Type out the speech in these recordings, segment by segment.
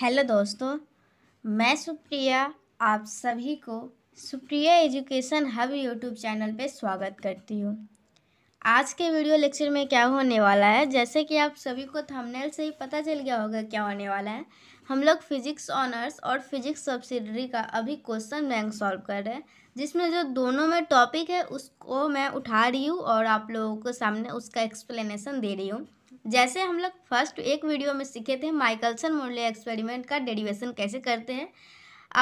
hello दोस्तों मैं सुप्रिया आप सभी को Supriya Education Hub YouTube channel पे स्वागत करती हूँ आज के वीडियो लेक्चर में क्या होने वाला है जैसे कि आप सभी को थंबनेल से ही पता चल गया होगा क्या होने वाला है हम लोग फिजिक्स ऑनर्स और फिजिक्स सब्सिडरी का अभी क्वेश्चन बैंक सॉल्व कर रहे हैं जिसमें जो दोनों में टॉपिक है उसको मैं उठा रही हूँ और आप लोगों को सामने उसका एक्सप्लेनेशन दे रही हूँ जैसे हम लोग फर्स्ट एक वीडियो में सीखे थे माइकलसन मुरले एक्सपेरिमेंट का डेरिवेशन कैसे करते हैं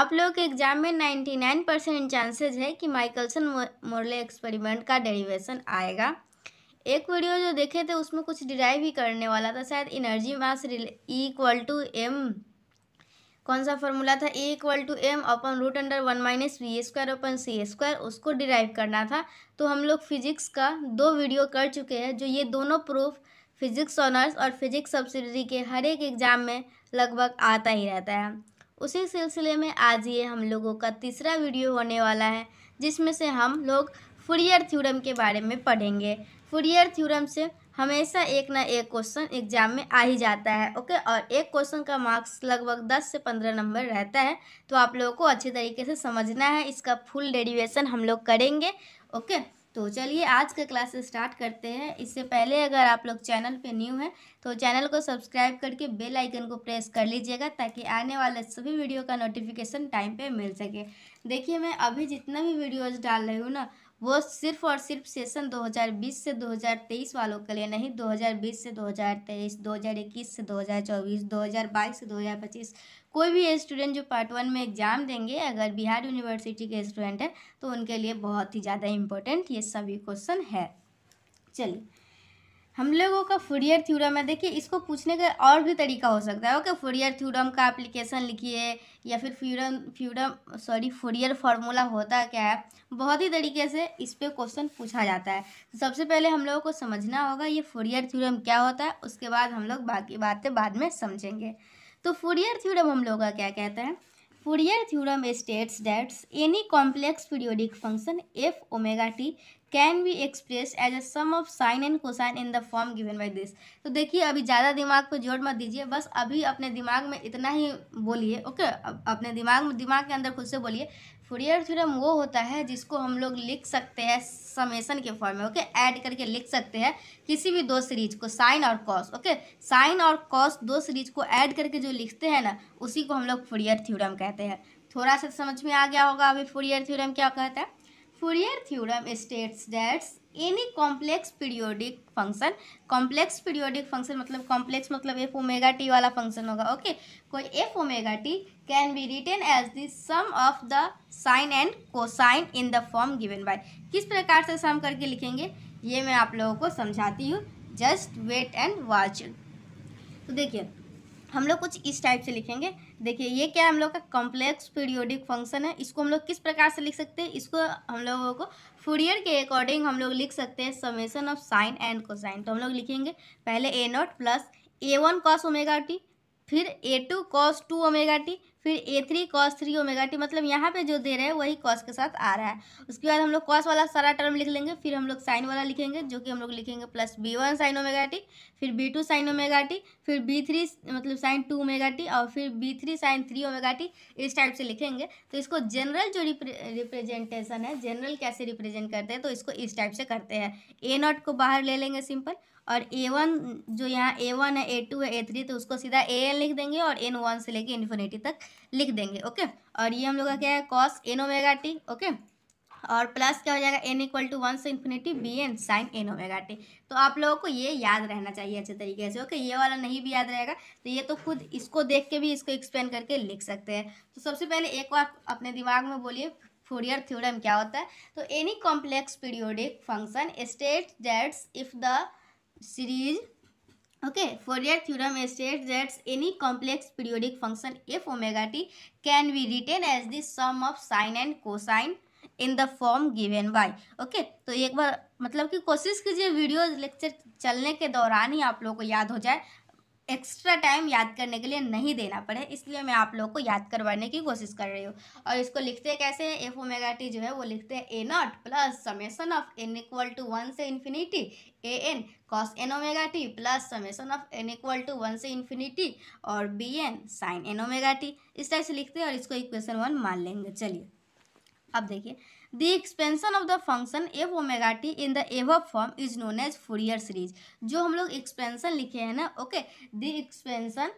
आप लोगों के एग्जाम में 99 परसेंट चांसेज है कि माइकलसन मोरले एक्सपेरिमेंट का डेरिवेशन आएगा एक वीडियो जो देखे थे उसमें कुछ डिराइव ही करने वाला था शायद energy mass equal to m कौन सा फॉर्मूला था E equal to m upon root under one minus v square upon c square उसको डिराइव करना था तो हम लोग फिजिक्स का दो वीडियो कर चुके हैं जो ये दोनों प्रूफ फिज़िक्स ऑनर्स और फिज़िक्स सब्सिडरी के हर एक एग्ज़ाम में लगभग आता ही रहता है उसी सिलसिले में आज ये हम लोगों का तीसरा वीडियो होने वाला है जिसमें से हम लोग फुरियर थ्योरम के बारे में पढ़ेंगे फुरियर थ्योरम से हमेशा एक ना एक क्वेश्चन एग्जाम में आ ही जाता है ओके और एक क्वेश्चन का मार्क्स लगभग दस से पंद्रह नंबर रहता है तो आप लोगों को अच्छे तरीके से समझना है इसका फुल डेरिवेशन हम लोग करेंगे ओके तो चलिए आज का क्लास स्टार्ट करते हैं इससे पहले अगर आप लोग चैनल पे न्यू हैं तो चैनल को सब्सक्राइब करके बेल आइकन को प्रेस कर लीजिएगा ताकि आने वाले सभी वीडियो का नोटिफिकेशन टाइम पे मिल सके देखिए मैं अभी जितना भी वीडियोस डाल रही हूँ ना वो सिर्फ और सिर्फ सेशन 2020 से 2023 वालों के लिए नहीं 2020 से 2023, 2021 से 2024, 2022 से कोई भी स्टूडेंट जो पार्ट वन में एग्ज़ाम देंगे अगर बिहार यूनिवर्सिटी के स्टूडेंट हैं तो उनके लिए बहुत ही ज़्यादा इम्पोर्टेंट ये सभी क्वेश्चन है चलिए हम लोगों का फोरियर थ्योरम है देखिए इसको पूछने का और भी तरीका हो सकता है ओके फोरियर थ्योरम का एप्लीकेशन लिखिए या फिर फ्यूरम फ्यूरम सॉरी फोरियर फार्मूला होता क्या है बहुत ही तरीके से इस पर क्वेश्चन पूछा जाता है तो सबसे पहले हम लोगों को समझना होगा ये फूरियर थ्योरम क्या होता है उसके बाद हम लोग बाकी बातें बाद में समझेंगे तो फूरियर थ्योरम हम लोग का क्या कहता है Fourier theorem states that's any complex periodic function f omega t can be express as a sum of sine and cosine in the form given by this तो देखिए अभी ज़्यादा दिमाग पर जोड़ मत दीजिए बस अभी अपने दिमाग में इतना ही बोलिए ओके अपने दिमाग में दिमाग के अंदर खुद से बोलिए फूरियर थ्योरम वो होता है जिसको हम लोग लिख सकते हैं समेसन के फॉर्म में ओके ऐड करके लिख सकते हैं किसी भी दो सीरीज को साइन और कॉस ओके साइन और कॉस दो सीरीज को ऐड करके जो लिखते हैं ना उसी को हम लोग फूरियर थ्योरम कहते हैं थोड़ा सा समझ में आ गया होगा अभी फूरियर थ्योरम क्या कहता है Fourier theorem states that's any complex periodic function complex periodic function मतलब कॉम्प्लेक्स मतलब एफ ओमेगा टी वाला फंक्शन होगा ओके कोई f omega t can be written as the sum of the sine and cosine in the form given by किस प्रकार से सम करके लिखेंगे ये मैं आप लोगों को समझाती हूँ जस्ट वेट एंड वॉच तो देखिए हम लोग कुछ इस टाइप से लिखेंगे देखिए ये क्या हम लोग का कॉम्प्लेक्स पीरियोडिक फंक्शन है इसको हम लोग किस प्रकार से लिख सकते हैं इसको हम लोगों को फूरियर के अकॉर्डिंग हम लोग लिख सकते हैं summation of sine and cosine तो हम लोग लिखेंगे पहले a not plus a one cos omega t फिर a two cos two omega t फिर a three cos three omega t मतलब यहाँ पे जो दे रहे हैं वही कॉस के साथ आ रहा है उसके बाद हम लोग कॉस वाला सारा टर्म लिख लेंगे फिर हम लोग साइन वाला लिखेंगे जो कि हम लोग लिखेंगे plus b one sine omega t फिर b two sine omega t फिर बी थ्री मतलब साइन टू ओमेगा टी और फिर b three sine three omega t इस टाइप से लिखेंगे तो इसको जनरल जो रिप्रेजेंटेशन है जनरल कैसे रिप्रेजेंट करते हैं तो इसको इस टाइप से करते हैं ए नॉट को बाहर ले लेंगे सिंपल और ए वन जो यहाँ ए वन है ए टू है ए थ्री तो उसको सीधा ए एन लिख देंगे और एन वन से लेके इन्फिनिटी तक लिख देंगे ओके और ये हम लोग का क्या है cos n omega t okay और प्लस क्या हो जाएगा एन इक्वल टू वन से infinity b n sine n omega t तो आप लोगों को ये याद रहना चाहिए अच्छे तरीके से ओके ये वाला नहीं भी याद रहेगा तो ये तो खुद इसको देख के भी इसको एक्सप्लेन करके लिख सकते हैं तो सबसे पहले एक बार अपने दिमाग में बोलिए फोरियर थ्योरम क्या होता है तो any complex periodic function state that's if the series Okay, Fourier theorem states that any complex periodic function f omega t can be written as the sum of sine and cosine in the form given by okay तो एक बार मतलब कि कोशिश कीजिए video lecture चलने के दौरान ही आप लोगों को याद हो जाए एक्स्ट्रा टाइम याद करने के लिए नहीं देना पड़े इसलिए मैं आप लोगों को याद करवाने की कोशिश कर रही हूँ और इसको लिखते कैसे हैं एफ ओमेगा टी जो है वो लिखते हैं a not plus summation of n equal to one से infinity a n cos n omega t plus summation of n equal to one से इन्फिनिटी और b n sine n omega t इस type से लिखते हैं और इसको equation one मान लेंगे चलिए अब देखिए the expansion of the function f omega t in the above form is known as Fourier series जो हम लोग एक्सपेंशन लिखे हैं ना okay the expansion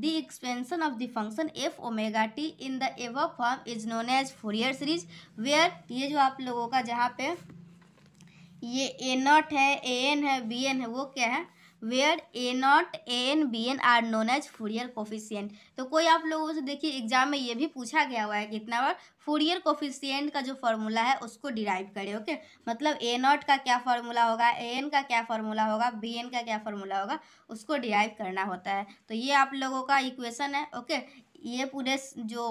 the expansion of the function f omega t in the above form is known as Fourier series where ये जो आप लोगों का जहाँ पे ये ए नॉट है ए एन है बी एन है वो क्या है where a not a n b n are known as Fourier coefficient तो कोई आप लोगों से देखिए एग्जाम में ये भी पूछा गया हुआ है कितना बार फूरियर कोफिशियंट का जो फॉर्मूला है उसको डिराइव करें ओके मतलब ए नॉट का क्या फार्मूला होगा ए एन का क्या फार्मूला होगा बी एन का क्या फार्मूला होगा उसको डिराइव करना होता है तो ये आप लोगों का इक्वेशन है ओके ये पूरे जो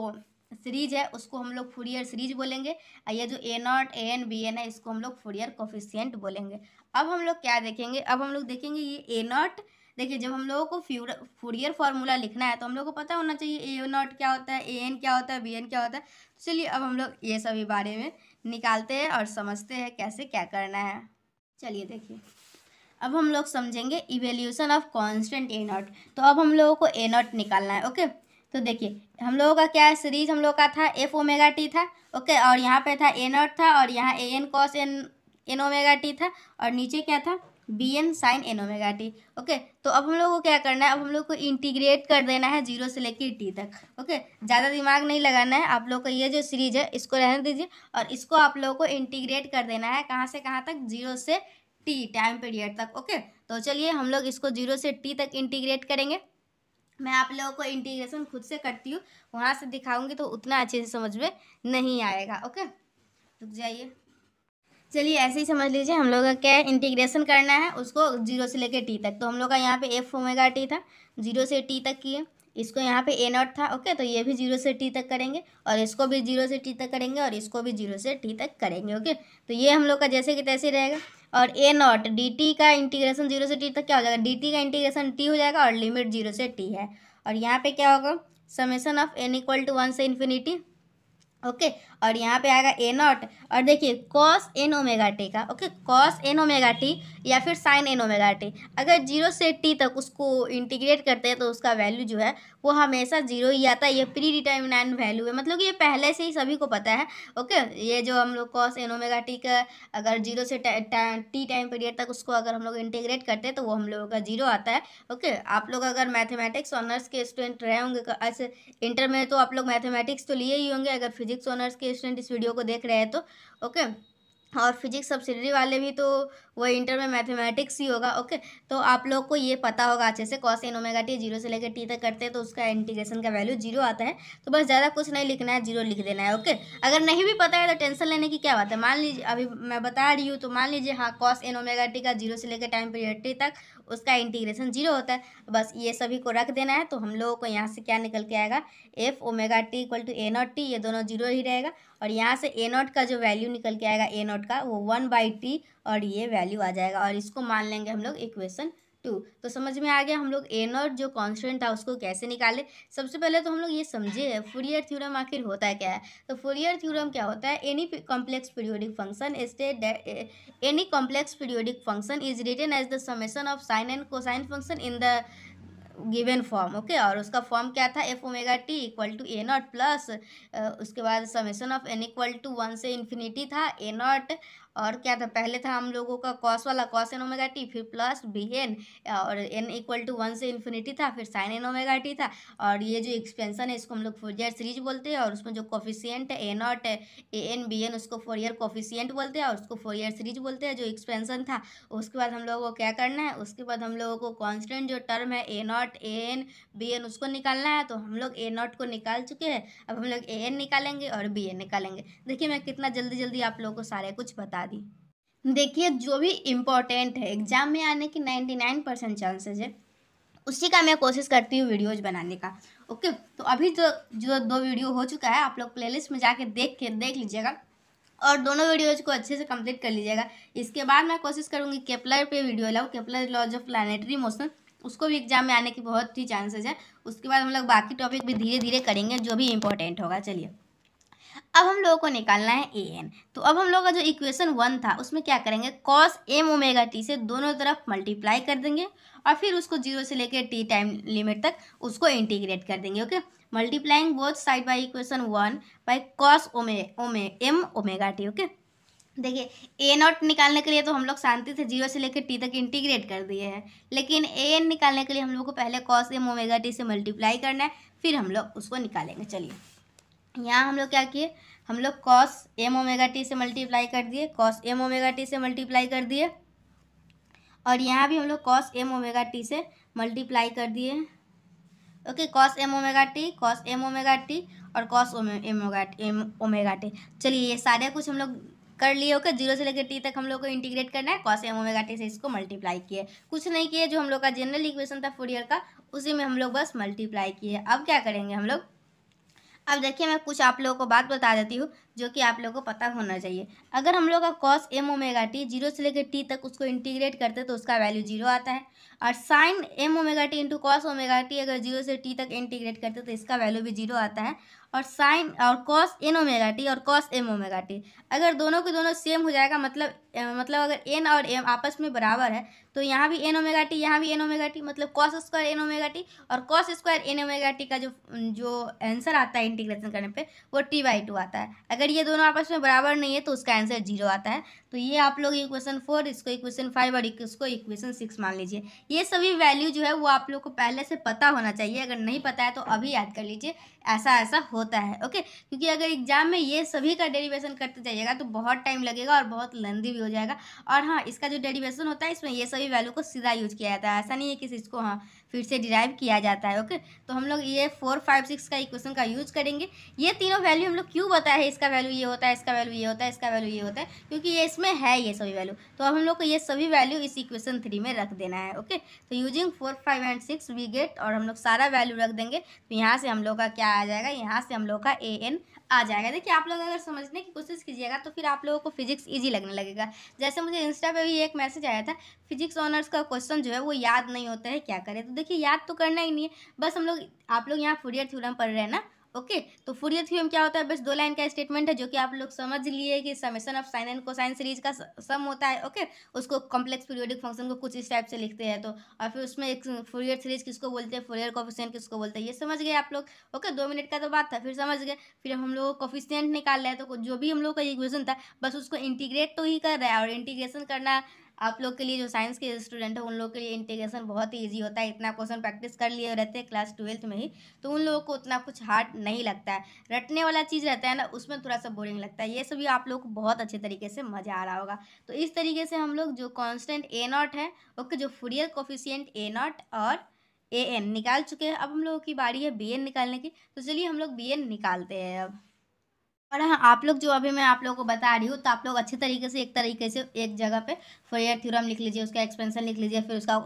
सीरीज है उसको हम लोग फोरियर सीरीज बोलेंगे और ये जो a not a n b n है इसको हम लोग फोरियर कोफिशियंट बोलेंगे अब हम लोग क्या देखेंगे अब हम लोग देखेंगे ये ए नॉट देखिए जब हम लोगों को फ्यूर फोरियर फार्मूला लिखना है तो हम लोग को पता होना चाहिए ए नॉट क्या होता है ए एन क्या होता है बी एन क्या होता है तो चलिए अब हम लोग ये सभी बारे में निकालते हैं और समझते हैं कैसे क्या करना है चलिए देखिए अब हम लोग समझेंगे evaluation of constant a nought तो अब हम लोगों को ए नॉट निकालना है ओके तो देखिए हम लोगों का क्या है सीरीज हम लोग का था एफ ओमेगा टी था ओके और यहाँ पे था ए नॉट था और यहाँ a n cos n n omega t था और नीचे क्या था b n sine n omega t okay तो अब हम लोग को क्या करना है अब हम लोग को इंटीग्रेट कर देना है जीरो से लेकर टी तक ओके ज़्यादा दिमाग नहीं लगाना है आप लोग को ये जो सीरीज है इसको रहने दीजिए और इसको आप लोग को इंटीग्रेट कर देना है कहाँ से कहाँ तक जीरो से टी टाइम पीरियड तक ओके तो चलिए हम लोग इसको जीरो से टी तक इंटीग्रेट करेंगे मैं आप लोगों को इंटीग्रेशन खुद से करती हूँ वहाँ से दिखाऊंगी तो उतना अच्छे से समझ में नहीं आएगा ओके रुक जाइए चलिए ऐसे ही समझ लीजिए हम लोग का क्या है इंटीग्रेशन करना है उसको जीरो से लेके टी तक तो हम लोग का यहाँ पे एफ ओमेगा टी था जीरो से टी तक किए इसको यहाँ पे ए नॉट था ओके तो ये भी जीरो से टी तक करेंगे और इसको भी जीरो से टी तक करेंगे और इसको भी जीरो से टी तक करेंगे ओके तो ये हम लोग का जैसे कि तैसे रहेगा और ए नॉट डी टी का इंटीग्रेशन जीरो से टी तक क्या हो जाएगा डी टी का इंटीग्रेशन टी हो जाएगा और लिमिट जीरो से टी है और यहाँ पे क्या होगा summation of n equal to one से इन्फिनिटी ओके okay, और यहाँ पे आएगा ए नॉट और देखिए कॉस एन ओमेगा टी का okay cos n omega t या फिर साइन एन ओमेगा टी अगर जीरो से टी तक उसको इंटीग्रेट करते हैं तो उसका वैल्यू जो है वो हमेशा जीरो ही आता है ये प्री डिटर्मिनेंट वैल्यू है मतलब कि ये पहले से ही सभी को पता है ओके ये जो हम लोग कॉस एनोमेगा टी का अगर जीरो से टी टाइम पीरियड तक उसको अगर हम लोग इंटीग्रेट करते हैं तो वो हम लोगों का जीरो आता है ओके आप लोग अगर मैथमेटिक्स ऑनर्स के स्टूडेंट रहे होंगे ऐसे इंटर में तो आप लोग मैथमेटिक्स तो लिए ही होंगे अगर फिजिक्स ऑनर्स के स्टूडेंट इस वीडियो को देख रहे हैं तो ओके और फिजिक्स सब्सिडरी वाले भी तो वो इंटर में मैथमेटिक्स ही होगा ओके तो आप लोग को ये पता होगा अच्छे से cos n omega t zero से लेकर टी तक करते हैं तो उसका इंटीग्रेशन का वैल्यू जीरो आता है तो बस ज़्यादा कुछ नहीं लिखना है जीरो लिख देना है ओके अगर नहीं भी पता है तो टेंशन लेने की क्या बात है मान लीजिए अभी मैं बता रही हूँ तो मान लीजिए हाँ कॉस एन ओमेगा टी का जीरो से लेकर टाइम पीरियड टी तक उसका इंटीग्रेशन जीरो होता है बस ये सभी को रख देना है तो हम लोगों को यहाँ से क्या निकल के आएगा f omega t equal to a nought t ये दोनों जीरो ही रहेगा और यहाँ से ए नॉट का जो वैल्यू निकल के आएगा ए नॉट का वो वन बाई टी और ये वैल्यू आ जाएगा और इसको मान लेंगे हम लोग इक्वेशन टू तो समझ में आ गया हम लोग ए नॉट जो कॉन्स्टेंट था उसको कैसे निकाले सबसे पहले तो हम लोग ये समझे फोरियर थ्योरम आखिर होता है क्या है तो फोरियर थ्योरम क्या होता है any complex periodic function state any complex periodic function is written as the summation of sine and cosine function in the given form okay और उसका फॉर्म क्या था f omega t equal to a not plus उसके बाद summation of n equal to one से infinity था a nought और क्या था पहले था हम लोगों का कॉस वाला कॉस एन ओमेगा टी फिर प्लस बी एन और एन इक्वल टू वन से इन्फिनिटी था फिर साइन एन ओमेगा टी था और ये जो एक्सपेंसन है इसको हम लोग फोर ईयर सीरीज बोलते हैं और उसमें जो कोफिशियंट है a not a n b n उसको फोर ईयर कोफिशियंट बोलते हैं और उसको फोर ईयर सीरीज बोलते हैं जो एक्सपेंसन था उसके बाद हम लोगों को क्या करना है उसके बाद हम लोगों को कॉन्स्टेंट जो टर्म है a not a n b n उसको निकालना है तो हम लोग ए नॉट को निकाल चुके हैं अब हम लोग ए एन निकालेंगे और बी एन निकालेंगे देखिए मैं कितना जल्दी जल्दी आप लोगों को सारे कुछ बता बता दी देखिए जो भी इम्पोर्टेंट है एग्ज़ाम में आने की नाइन्टी नाइन परसेंट चांसेज है उसी का मैं कोशिश करती हूँ वीडियोज़ बनाने का ओके तो अभी जो जो दो वीडियो हो चुका है आप लोग प्लेलिस्ट में जाके देख के देख लीजिएगा और दोनों वीडियोज़ को अच्छे से कंप्लीट कर लीजिएगा इसके बाद मैं कोशिश करूँगी केपलर पे वीडियो लाऊँ Kepler laws of planetary motion उसको भी एग्जाम में आने की बहुत ही चांसेस है उसके बाद हम लोग बाकी टॉपिक भी धीरे धीरे करेंगे जो भी इम्पोर्टेंट होगा चलिए अब हम लोगों को निकालना है ए एन तो अब हम लोग का जो इक्वेशन वन था उसमें क्या करेंगे कॉस एम ओमेगा टी से दोनों तरफ मल्टीप्लाई कर देंगे और फिर उसको जीरो से लेकर टी टाइम लिमिट तक उसको इंटीग्रेट कर देंगे okay multiplying both side by equation one by cos ओमे ओमे एम ओमेगा टी ओके देखिए ए नॉट निकालने के लिए तो हम लोग शांति से जीरो से लेकर टी तक इंटीग्रेट कर दिए हैं लेकिन ए एन निकालने के लिए हम लोग को पहले कॉस एम ओमेगा टी से मल्टीप्लाई करना है फिर हम लोग उसको निकालेंगे चलिए यहाँ हम लोग क्या किए हम लोग कॉस एम ओमेगा टी से मल्टीप्लाई कर दिए कॉस एम ओमेगा टी से मल्टीप्लाई कर दिए और यहाँ भी हम लोग कॉस एम ओमेगा टी से मल्टीप्लाई कर दिए okay cos m omega t cos m omega t और cos m omega m omega t चलिए ये सारे कुछ हम लोग कर लिए ओके जीरो से लेकर टी तक हम लोग को इंटीग्रेट करना है कॉस एम ओमेगा टी से इसको मल्टीप्लाई किए कुछ नहीं किए जो हम लोग का जनरल इक्वेशन था फोरियर का उसी में हम लोग बस मल्टीप्लाई किए अब क्या करेंगे हम लोग अब देखिए मैं कुछ आप लोगों को बात बता देती हूँ जो कि आप लोगों को पता होना चाहिए अगर हम लोग का cos m omega t zero से लेकर टी तक उसको इंटीग्रेट करते तो उसका वैल्यू जीरो आता है और sine m omega t into cos omega t अगर जीरो से टी तक इंटीग्रेट करते तो इसका वैल्यू भी जीरो आता है और साइन और कॉस एन ओमेगा टी और कॉस एम ओमेगा टी अगर दोनों के दोनों सेम हो जाएगा मतलब मतलब अगर एन और एम आपस में बराबर है तो यहाँ भी एन ओमेगा टी यहाँ भी एन ओमेगा टी मतलब cos square n omega t और cos square n omega t का जो जो आंसर आता है इंटीग्रेशन करने पे वो टी बाई टू आता है अगर ये दोनों आपस में बराबर नहीं है तो उसका आंसर जीरो आता है तो ये आप लोग इक्वेशन फोर इसको इक्वेशन फाइव और इसको इक्वेशन सिक्स मान लीजिए ये सभी वैल्यू जो है वो आप लोग को पहले से पता होना चाहिए अगर नहीं पता है तो अभी याद कर लीजिए ऐसा ऐसा होता है ओके क्योंकि अगर एग्जाम में ये सभी का डेरिवेशन करते जाइएगा तो बहुत टाइम लगेगा और बहुत लेंदी भी हो जाएगा और हाँ इसका जो डेरिवेशन होता है इसमें ये सभी भी वैल्यू को सीधा यूज किया जाता है ऐसा नहीं है कि इसको हाँ फिर से डिराइव किया जाता है ओके तो हम लोग ये फोर फाइव सिक्स का इक्वेशन का यूज करेंगे ये तीनों वैल्यू हम लोग क्यों बताया है इसका वैल्यू ये होता है इसका वैल्यू ये होता है इसका वैल्यू ये होता है क्योंकि ये इसमें है ये सभी वैल्यू तो अब हम लोग को ये सभी वैल्यू इस इक्वेशन थ्री में रख देना है ओके तो using four five and six we get और हम लोग सारा वैल्यू रख देंगे तो यहाँ से हम लोग का क्या आ जाएगा यहाँ से हम लोग का ए एन आ जाएगा देखिए आप लोग अगर समझने की कोशिश कीजिएगा तो फिर आप लोगों को फिजिक्स इजी लगने लगेगा जैसे मुझे इंस्टा पे भी एक मैसेज आया था फिजिक्स ऑनर्स का क्वेश्चन जो है वो याद नहीं होता है क्या करें तो देखिए याद तो करना ही नहीं है बस हम लोग आप लोग यहाँ फूडियर थ्योरम पढ़ रहे हैं ना ओके तो फूरियर थ्योरम क्या होता है बस दो लाइन का स्टेटमेंट है जो कि आप लोग समझ लिए कि summation of sine and cosine series का सम होता है ओके उसको कॉम्प्लेक्स पीरियोडिक फंक्शन को कुछ इस टाइप से लिखते हैं तो और फिर उसमें एक फूरियर सीरीज किसको बोलते हैं फूरियर कॉफिशियंट किसको बोलते हैं ये समझ गए आप लोग ओके दो मिनट का तो बात था फिर समझ गए फिर हम लोग कॉफिशियंट निकाल रहे हैं तो जो भी हम लोग का इक्वेशन था बस उसको इंटीग्रेट तो ही कर रहा है और इंटीग्रेशन करना आप लोग के लिए जो साइंस के स्टूडेंट हैं उन लोग के लिए इंटीग्रेशन बहुत ही ईजी होता है इतना क्वेश्चन प्रैक्टिस कर लिए रहते हैं क्लास ट्वेल्थ में ही तो उन लोगों को उतना कुछ हार्ड नहीं लगता है रटने वाला चीज़ रहता है ना उसमें थोड़ा सा बोरिंग लगता है ये सभी आप लोग को बहुत अच्छे तरीके से मज़ा आ रहा होगा तो इस तरीके से हम लोग जो कॉन्स्टेंट ए नॉट है ओके जो फुरियर कोफिशियंट ए नॉट और ए एन निकाल चुके हैं अब हम लोगों की बारी है बी एन निकालने की तो चलिए हम लोग बी एन निकालते हैं अब और हाँ आप लोग जो अभी मैं आप लोगों को बता रही हूँ तो आप लोग अच्छे तरीके से एक तरीके से एक जगह पे फोरियर थ्योरम लिख लीजिए उसका एक्सपेंशन लिख लीजिए फिर उसका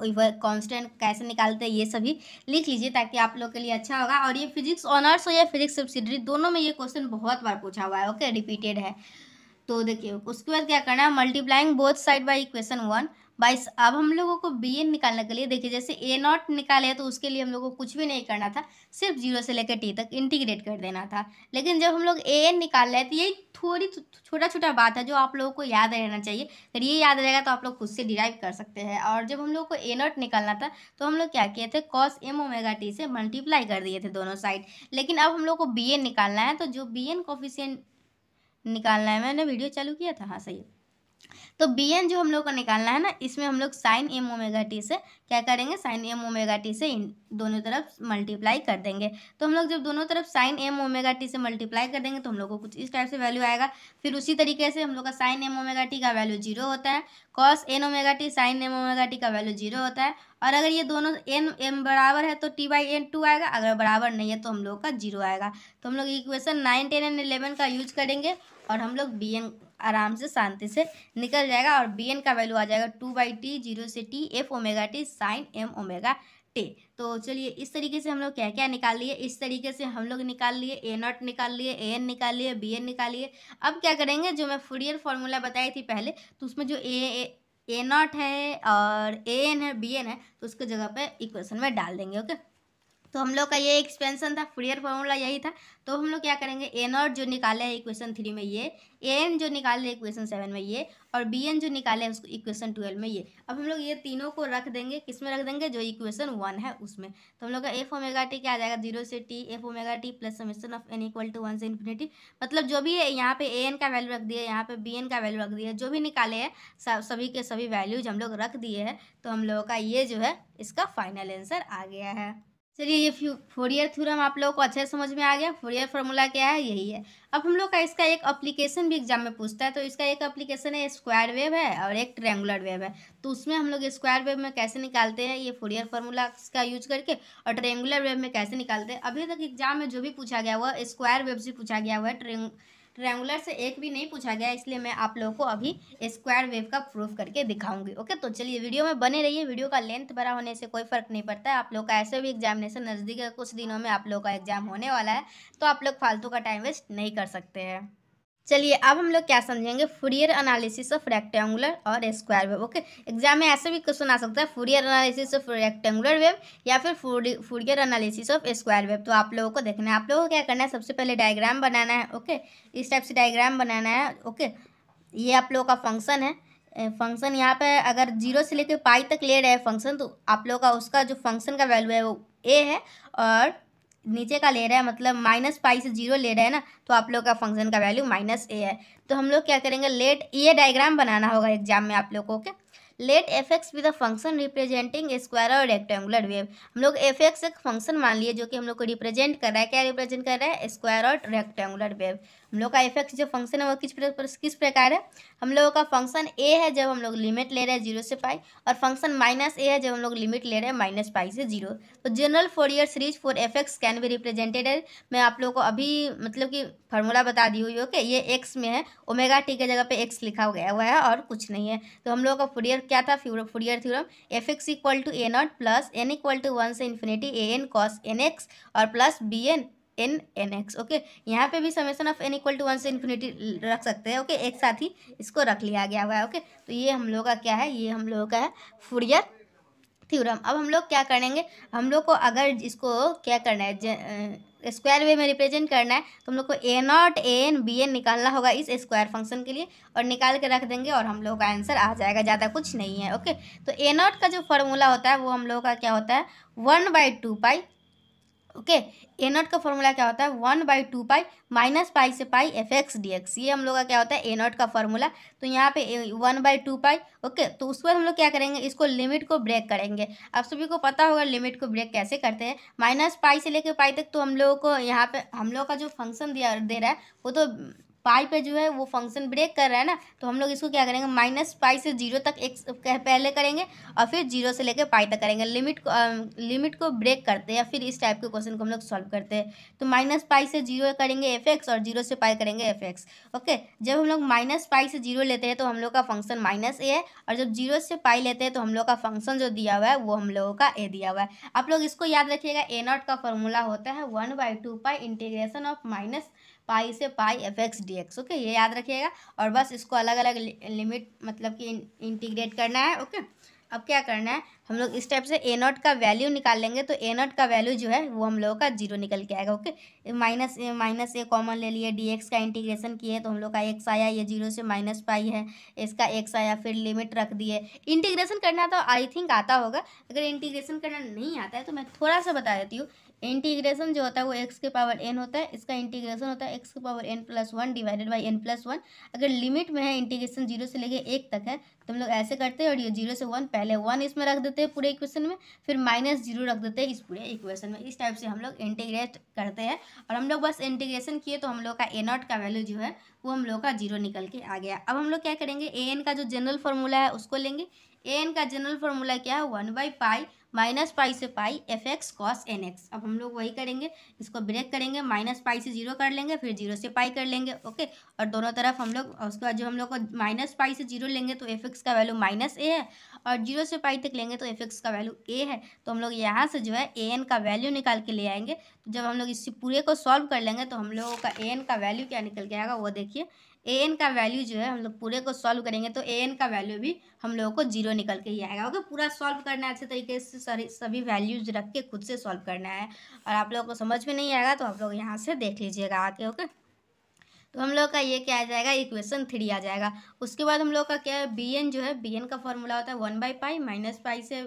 कांस्टेंट कैसे निकालते हैं ये सभी लिख लीजिए ताकि आप लोग के लिए अच्छा होगा और ये फिजिक्स ऑनर्स हो या फिजिक्स सब्सिडरी दोनों में ये क्वेश्चन बहुत बार पूछा हुआ है ओके रिपीटेड है तो देखिए उसके बाद क्या करना है multiplying both side by equation one बाइस अब हम लोगों को बी एन निकालने के लिए देखिए जैसे ए नॉट निकाले तो उसके लिए हम लोग को कुछ भी नहीं करना था सिर्फ जीरो से लेकर टी तक इंटीग्रेट कर देना था लेकिन जब हम लोग ए एन निकाल रहे तो यही थोड़ी छोटा छोटा बात है जो आप लोगों को याद रहना चाहिए अगर ये याद रहेगा तो आप लोग खुद से डिराइव कर सकते हैं और जब हम लोग को ए नॉट निकालना था तो हम लोग क्या किए थे कॉस एम ओमेगा टी से मल्टीप्लाई कर दिए थे दोनों साइड लेकिन अब हम लोग को बी एन निकालना है तो जो बी एन कॉफिशियंट निकालना है मैंने वीडियो चालू किया था हाँ सही है तो बी एन जो हम लोग को निकालना है ना इसमें हम लोग साइन एम ओमेगा टी से क्या करेंगे साइन एम ओमेगा टी से इन दोनों तरफ मल्टीप्लाई कर देंगे तो हम लोग जब दोनों तरफ साइन एम ओमेगा टी से मल्टीप्लाई कर देंगे तो हम लोग को कुछ इस टाइप से वैल्यू आएगा फिर उसी तरीके से हम लोग का साइन एम ओमेगा टी का वैल्यू जीरो होता है cos n omega t sine m omega t का वैल्यू जीरो होता है और अगर ये दोनों एन एम बराबर है तो टी बाई एन टू आएगा अगर बराबर नहीं है तो हम लोग का जीरो आएगा तो हम लोग equation nine ten and eleven का यूज करेंगे और हम लोग बी एन आराम से शांति से निकल जाएगा और बी एन का वैल्यू आ जाएगा टू बाई टी जीरो से t f omega t sine m omega t तो चलिए इस तरीके से हम लोग क्या क्या निकाल लिए इस तरीके से हम लोग निकाल लिए ए नॉट निकाल लिए ए एन निकाल लिए बी एन निकाल लिए अब क्या करेंगे जो मैं फूडियर फॉर्मूला बताई थी पहले तो उसमें जो ए ए नॉट है और ए एन है बी एन है तो उसके जगह पर इक्वेशन में डाल देंगे ओके तो हम लोग का ये एक्सपेंशन था फ्रियर फॉर्मूला यही था तो हम लोग क्या करेंगे ए नॉट जो निकाले है इक्वेशन थ्री में ये ए एन जो निकाले इक्वेशन सेवन में ये और बी एन जो निकाले उसको इक्वेशन ट्वेल्व में ये अब हम लोग ये तीनों को रख देंगे किस में रख देंगे जो इक्वेशन वन है उसमें तो हम लोग का एफ ओमेगा टी क्या आ जाएगा जीरो से t f omega t plus summation of n equal to one से इन्फिनिटी मतलब जो भी है यहाँ पे ए एन का वैल्यू रख दिया है यहाँ पे बी एन का वैल्यू रख दिया जो भी निकाले हैं सभी के सभी वैल्यूज हम लोग रख दिए हैं तो हम लोगों का ये जो है इसका फाइनल आंसर आ गया है चलिए ये फोरियर थ्योरम आप लोगों को अच्छे समझ में आ गया फोरियर फार्मूला क्या है यही है अब हम लोग का इसका एक अप्लीकेशन भी एग्जाम में पूछता है तो इसका एक अप्लीकेशन है स्क्वायर वेव है और एक ट्रेंगुलर वेव है तो उसमें हम लोग स्क्वायर वेव में कैसे निकालते हैं ये फोरियर फार्मूला का यूज करके और ट्रेंगुलर वेव में कैसे निकालते हैं अभी तक एग्जाम में जो भी पूछा गया हुआ स्क्वायर वेव से पूछा गया हुआ है ट्रायंगुलर से एक भी नहीं पूछा गया इसलिए मैं आप लोगों को अभी स्क्वायर वेव का प्रूफ करके दिखाऊंगी ओके तो चलिए वीडियो में बने रहिए वीडियो का लेंथ बड़ा होने से कोई फर्क नहीं पड़ता है आप लोग का ऐसे भी एग्जामिनेशन नज़दीक है कुछ दिनों में आप लोगों का एग्जाम होने वाला है तो आप लोग फालतू का टाइम वेस्ट नहीं कर सकते हैं चलिए अब हम लोग क्या समझेंगे फुरियर एनालिसिस ऑफ रेक्टेंगुलर और स्क्वायर वेव ओके एग्जाम में ऐसे भी क्वेश्चन आ सकता है Fourier analysis of rectangular wave या फिर Fourier analysis of square wave तो आप लोगों को देखना है आप लोगों को क्या करना है सबसे पहले डायग्राम बनाना है ओके इस टाइप से डायग्राम बनाना है ओके ये आप लोगों का फंक्शन है फंक्शन यहाँ पर अगर जीरो से लेकर पाई तक ले रहे हैं फंक्शन तो आप लोगों का उसका जो फंक्शन का वैल्यू है वो ए है और नीचे का ले रहा है मतलब माइनस पाई से जीरो ले रहे हैं ना तो आप लोग का फंक्शन का वैल्यू माइनस ए है तो हम लोग क्या करेंगे लेट ये डायग्राम बनाना होगा एग्जाम में आप लोग को okay let f x with a function representing square और रेक्टेंगुलर वेव हम लोग एफ एक्स एक फंक्शन मान लिए जो कि हम लोग को रिप्रेजेंट कर रहा है क्या रिप्रेजेंट कर रहा है स्क्वायर और रेक्टेंगुलर वेव हम लोग का एफ एक्स जो फंक्शन है वो किस प्रकार किस प्रकार है हम लोगों का फंक्शन ए है जब हम लोग लिमिट ले रहे हैं जीरो से पाई और फंक्शन माइनस ए है जब हम लोग लिमिट ले रहे हैं माइनस पाई से जीरो तो general Fourier series for f x can be represented है मैं आप लोगों को अभी मतलब कि फार्मूला बता दी हुई ओके ये एक्स में है ओमेगा टी के जगह पे एक्स लिखा गया हुआ है और कुछ नहीं है तो हम लोगों का फोर ईयर क्या था Fourier theorem f x equal to a not plus n equal to one से infinity a n cos n x और plus b n n n x okay यहाँ पे भी summation of n equal to one से infinity रख सकते हैं okay एक साथ ही इसको रख लिया गया हुआ है ओके तो ये हम लोग का क्या है ये हम लोगों का है फूरियर थ्योरम अब हम लोग क्या करेंगे हम लोग को अगर इसको क्या करना है स्क्वायर वे में रिप्रेजेंट करना है तो हम लोग को a not a n b n निकालना होगा इस स्क्वायर फंक्शन के लिए और निकाल के रख देंगे और हम लोग का आंसर आ जाएगा ज़्यादा कुछ नहीं है ओके तो ए नॉट का जो फॉर्मूला होता है वो हम लोग का क्या होता है one by two pi okay a not का फॉर्मूला क्या होता है one by two pi minus pi से pi f x d x ये हम लोग का क्या होता है ए नॉट का फॉर्मूला तो यहाँ पे one by two pi okay तो उस पर हम लोग क्या करेंगे इसको लिमिट को ब्रेक करेंगे आप सभी को पता होगा लिमिट को ब्रेक कैसे करते हैं माइनस पाई से लेकर पाई तक तो हम लोगों को यहाँ पे हम लोग का जो फंक्शन दिया दे रहा है वो तो पाई पे जो है वो फंक्शन ब्रेक कर रहा है ना तो हम लोग इसको क्या करेंगे माइनस पाई से जीरो तक एक पहले करेंगे और फिर जीरो से लेकर पाई तक करेंगे लिमिट को आ, लिमिट को ब्रेक करते हैं या फिर इस टाइप के क्वेश्चन को हम लोग सॉल्व करते हैं तो माइनस पाई से जीरो करेंगे एफ और जीरो से पाई करेंगे एफ ओके जब हम लोग माइनस पाई से जीरो लेते हैं तो हम लोग का फंक्शन माइनस ए है और जब जीरो से पाई लेते हैं तो हम लोग का फंक्शन जो दिया हुआ है वो हम लोगों का ए दिया हुआ है आप लोग इसको याद रखिएगा ए नॉट का फॉर्मूला होता है one by two pi integration of minus pi से pi f x d x okay ये याद रखिएगा और बस इसको अलग अलग लिमिट मतलब कि इंटीग्रेट करना है ओके अब क्या करना है हम लोग इस टाइप से ए नॉट का वैल्यू निकाल लेंगे तो ए नॉट का वैल्यू जो है वो हम लोगों का जीरो निकल के आएगा okay minus minus a common ले लिए डी एक्स का इंटीग्रेशन किए तो हम लोग का एक्स आया ये जीरो से माइनस पाई है इसका एक्स आया फिर लिमिट रख दिए इंटीग्रेशन करना तो आई थिंक आता होगा अगर इंटीग्रेशन करना नहीं आता है तो मैं थोड़ा सा बता देती हूँ इंटीग्रेशन जो होता है वो एक्स के पावर एन होता है इसका इंटीग्रेशन होता है एक्स के power n plus one divided by n plus one अगर लिमिट में है इंटीग्रेशन जीरो से लेके एक तक है तो हम लोग ऐसे करते हैं और ये जीरो से वन पहले वन इसमें रख देते हैं देते हैं पूरे इक्वेशन में फिर माइनस जीरो रख देते हैं इस पूरे इक्वेशन में इस टाइप से हम लोग इंटीग्रेट करते हैं और हम लोग बस इंटीग्रेशन किए तो हम लोग का ए नॉट का वैल्यू जो है वो हम लोग का जीरो निकल के आ गया अब हम लोग क्या करेंगे ए एन का जो जनरल फॉर्मूला है उसको लेंगे ए एन का जनरल फॉर्मूला क्या है one by pi minus pi से pi f x cos n x अब हम लोग वही करेंगे इसको ब्रेक करेंगे माइनस पाई से जीरो कर लेंगे फिर जीरो से पाई कर लेंगे ओके और दोनों तरफ हम लोग उसके बाद जो हम लोग को माइनस पाई से जीरो लेंगे तो एफ एक्स का वैल्यू माइनस ए है और जीरो से पाई तक लेंगे तो एफ एक्स का वैल्यू ए है तो हम लोग यहाँ से जो है ए एन का वैल्यू निकाल के ले आएंगे जब हम लोग इस पूरे को सॉल्व कर लेंगे तो हम लोगों का ए एन का वैल्यू क्या निकल के आएगा वो देखिए ए एन का वैल्यू जो है हम लोग पूरे को सॉल्व करेंगे तो ए एन का वैल्यू भी हम लोगों को जीरो निकल के ही आएगा ओके पूरा सॉल्व करना है अच्छे तरीके से सारी सभी वैल्यूज रख के खुद से सॉल्व करना है और आप लोगों को समझ में नहीं आएगा तो आप लोग यहाँ से देख लीजिएगा आके ओके तो हम लोग का ये क्या आ जाएगा इक्वेशन थ्री आ जाएगा उसके बाद हम लोग का क्या है बी एन जो है बी एन का फॉर्मूला होता है one by pi minus pi से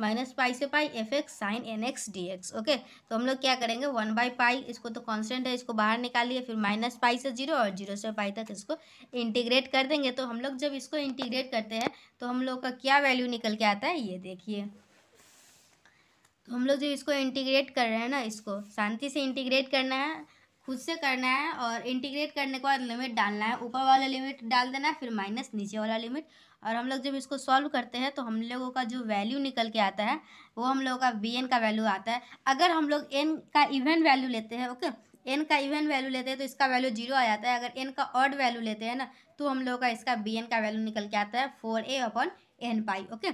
माइनस पाई से pi f x sine n x d x okay तो हम लोग क्या करेंगे वन बाई पाई इसको तो कॉन्स्टेंट है इसको बाहर निकालिए फिर माइनस पाई से जीरो और जीरो से पाई तक इसको इंटीग्रेट कर देंगे तो हम लोग जब इसको इंटीग्रेट करते हैं तो हम लोग का क्या वैल्यू निकल के आता है ये देखिए तो हम लोग जब इसको इंटीग्रेट कर रहे हैं ना इसको शांति से इंटीग्रेट करना है खुद से करना है और इंटीग्रेट करने के बाद लिमिट डालना है ऊपर वाला लिमिट डाल देना है फिर माइनस नीचे वाला लिमिट और हम लोग जब इसको सॉल्व करते हैं तो हम लोगों का जो वैल्यू निकल के आता है वो हम लोगों का बी एन का वैल्यू आता है अगर हम लोग एन का इवेंट वैल्यू लेते हैं ओके एन का इवेंट वैल्यू लेते हैं तो इसका वैल्यू जीरो आ जाता है अगर एन का ऑड वैल्यू लेते हैं ना तो हम लोगों का इसका बी एन का वैल्यू निकल के आता है four a upon n pi okay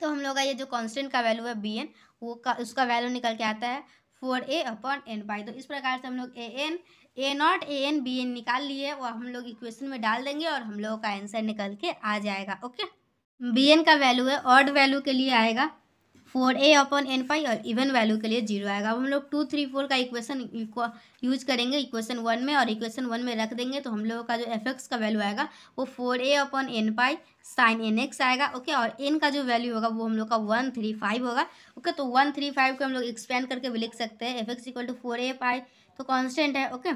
तो हम लोग का ये जो कॉन्स्टेंट का वैल्यू है बी एन वो का उसका वैल्यू निकल के आता है four a upon n pi तो इस प्रकार से हम लोग a n a not a n b n निकाल लिए वो हम लोग इक्वेशन में डाल देंगे और हम लोगों का आंसर निकल के आ जाएगा ओके बी एन का वैल्यू है ऑड वैल्यू के लिए आएगा four a upon n pi और इवन वैल्यू के लिए जीरो आएगा अब हम लोग टू थ्री फोर का इक्वेशन यूज करेंगे इक्वेशन वन में और इक्वेशन वन में रख देंगे तो हम लोगों का जो एफ एक्स का वैल्यू आएगा वो four a upon n pi sine n x आएगा ओके और एन का जो वैल्यू होगा वो हम लोग का वन थ्री फाइव होगा ओके तो वन थ्री फाइव को हम लोग एक्सपेंड करके भी लिख सकते हैं f x equal to four a pi तो कॉन्स्टेंट है ओके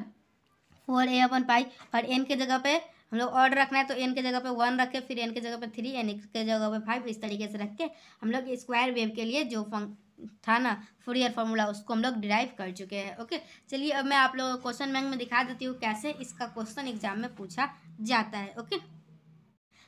फोर ए अपन पाई और एन के जगह पे हम लोग ऑर्डर रखना है तो एन के जगह पे वन रखे फिर एन के जगह पे थ्री एन के जगह पे फाइव इस तरीके से रख के हम लोग स्क्वायर वेव के लिए जो फंक था ना फूरियर फॉर्मूला उसको हम लोग डिराइव कर चुके हैं ओके चलिए अब मैं आप लोगों को क्वेश्चन बैंक में दिखा देती हूँ कैसे इसका क्वेश्चन एग्जाम में पूछा जाता है ओके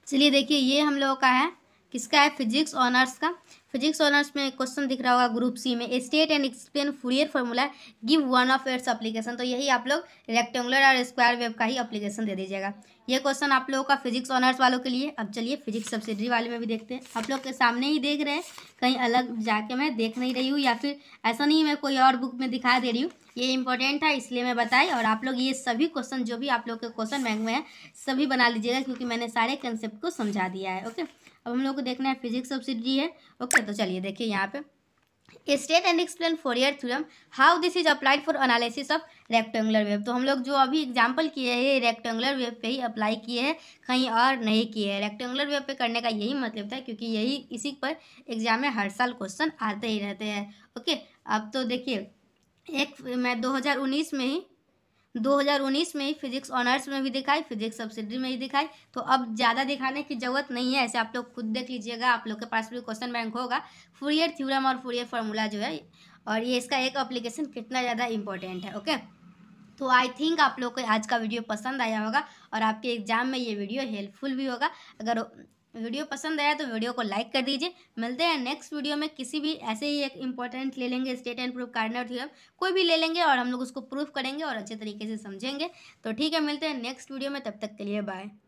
चलिए देखिए ये हम लोगों का है किसका है फिजिक्स ऑनर्स का फिजिक्स ऑनर्स में क्वेश्चन दिख रहा होगा ग्रुप सी में state and explain Fourier formula give one of its application तो यही आप लोग रेक्टेंगुलर और स्क्वायर वेव का ही अप्लीकेशन दे दीजिएगा ये क्वेश्चन आप लोगों का फिजिक्स ऑनर्स वालों के लिए अब चलिए फिजिक्स सब्सिडरी वाले में भी देखते हैं आप लोग के सामने ही देख रहे हैं कहीं अलग जाके मैं देख नहीं रही हूँ या फिर ऐसा नहीं मैं कोई और बुक में दिखा दे रही हूँ ये इंपॉर्टेंट था इसलिए मैं बताई और आप लोग ये सभी क्वेश्चन जो भी आप लोग के क्वेश्चन बैंक में हैं सभी बना लीजिएगा क्योंकि मैंने सारे कंसेप्ट को समझा दिया है ओके अब हम लोग को देखना है फिजिक्स सब्सिडी है ओके तो चलिए देखिए यहाँ पे state and explain year theorem how this is applied for analysis of rectangular wave तो हम लोग जो अभी एग्जाम्पल किए हैं ये रेक्टेंगुलर वेव पे ही अप्लाई किए हैं कहीं और नहीं किए हैं रेक्टेंगुलर वेव पे करने का यही मतलब था क्योंकि यही इसी पर एग्जाम में हर साल क्वेश्चन आते ही रहते हैं ओके अब तो देखिए एक मैं 2019 में ही 2019 में फिजिक्स ऑनर्स में भी दिखाई फिजिक्स सब्सिडी में भी दिखाई तो अब ज़्यादा दिखाने की ज़रूरत नहीं है ऐसे आप लोग खुद देख लीजिएगा आप लोग के पास भी क्वेश्चन बैंक होगा फूरियर थ्यूरम और फूरियर फार्मूला जो है और ये इसका एक अप्लीकेशन कितना ज़्यादा इंपॉर्टेंट है ओके तो आई थिंक आप लोग को आज का वीडियो पसंद आया होगा और आपके एग्ज़ाम में ये वीडियो हेल्पफुल भी होगा अगर वीडियो पसंद आया तो वीडियो को लाइक कर दीजिए मिलते हैं नेक्स्ट वीडियो में किसी भी ऐसे ही एक इंपॉर्टेंट ले लेंगे स्टेट एंड प्रूफ कार्डनर थ्योरम कोई भी ले लेंगे और हम लोग उसको प्रूफ करेंगे और अच्छे तरीके से समझेंगे तो ठीक है मिलते हैं नेक्स्ट वीडियो में तब तक के लिए बाय